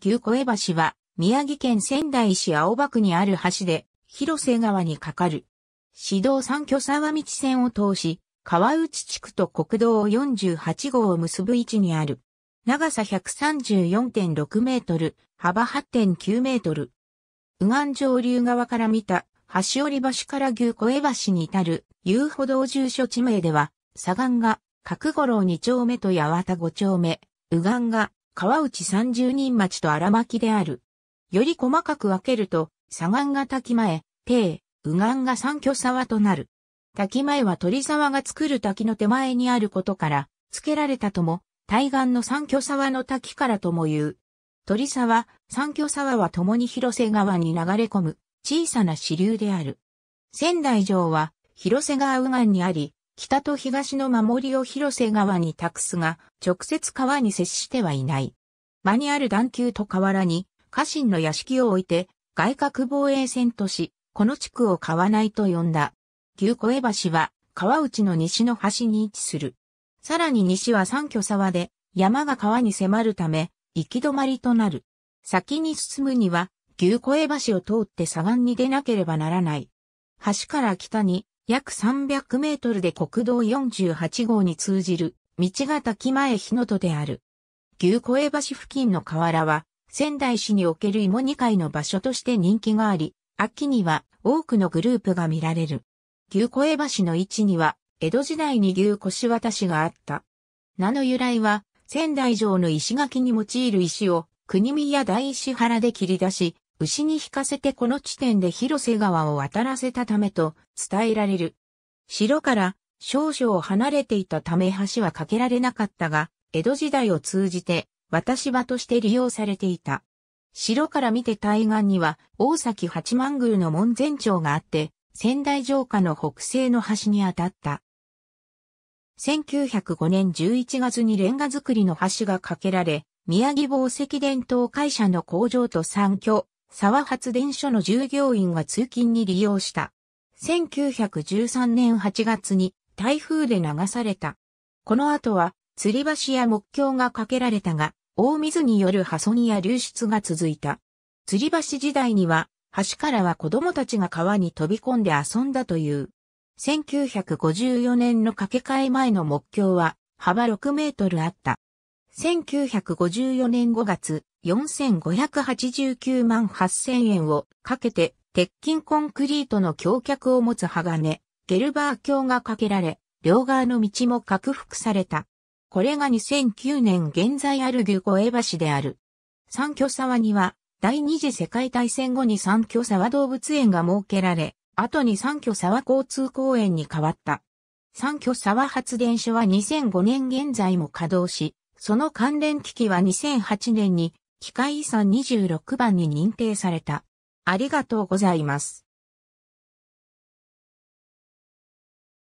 牛小江橋は、宮城県仙台市青葉区にある橋で、広瀬川に架かる。市道三居沢道線を通し、川内地区と国道48号を結ぶ位置にある。長さ134.6メートル、幅8.9メートル。右岸上流側から見た、橋折橋から牛小江橋に至る遊歩道住所地名では、左岸が、角五郎二丁目と八幡五丁目、右岸が、川内三十人町と荒巻である。より細かく分けると、左岸が滝前、低、右岸が三居沢となる。滝前は鳥沢が作る滝の手前にあることから、付けられたとも、対岸の三居沢の滝からとも言う。鳥沢、三居沢は共に広瀬川に流れ込む小さな支流である。仙台城は広瀬川右岸にあり、北と東の守りを広瀬川に託すが、直接川に接してはいない。間にある段丘と河原に、家臣の屋敷を置いて、外郭防衛線とし、この地区を川内と呼んだ。牛小江橋は、川内の西の端に位置する。さらに西は三居沢で、山が川に迫るため、行き止まりとなる。先に進むには、牛小江橋を通って左岸に出なければならない。橋から北に、約300メートルで国道48号に通じる、道が滝前日の戸である。牛小江橋付近の河原は、仙台市における芋2会の場所として人気があり、秋には多くのグループが見られる。牛小江橋の位置には、江戸時代に牛腰渡しがあった。名の由来は、仙台城の石垣に用いる石を、国見や大石原で切り出し、牛に引かせてこの地点で広瀬川を渡らせたためと伝えられる。城から少々離れていたため橋は架けられなかったが、江戸時代を通じて渡し場として利用されていた。城から見て対岸には大崎八幡宮の門前町があって、仙台城下の北西の端に当たった。1905年11月にレンガ造りの橋が架けられ、宮城宝石伝統会社の工場と産業沢発電所の従業員が通勤に利用した。1913年8月に台風で流された。この後は吊り橋や木橋が架けられたが、大水による破損や流出が続いた。吊り橋時代には、橋からは子供たちが川に飛び込んで遊んだという。1954年の架け替え前の木橋は幅6メートルあった。1954年5月、4589万8000円をかけて、鉄筋コンクリートの橋脚を持つ鋼、ゲルバー橋が架けられ、両側の道も拡幅された。これが2009年現在ある牛越橋である。三居沢には、第二次世界大戦後に三居沢動物園が設けられ、後に三居沢交通公園に変わった。三居沢発電所は2005年現在も稼働し、その関連機器は2008年に機械遺産26番に認定された。ありがとうございます。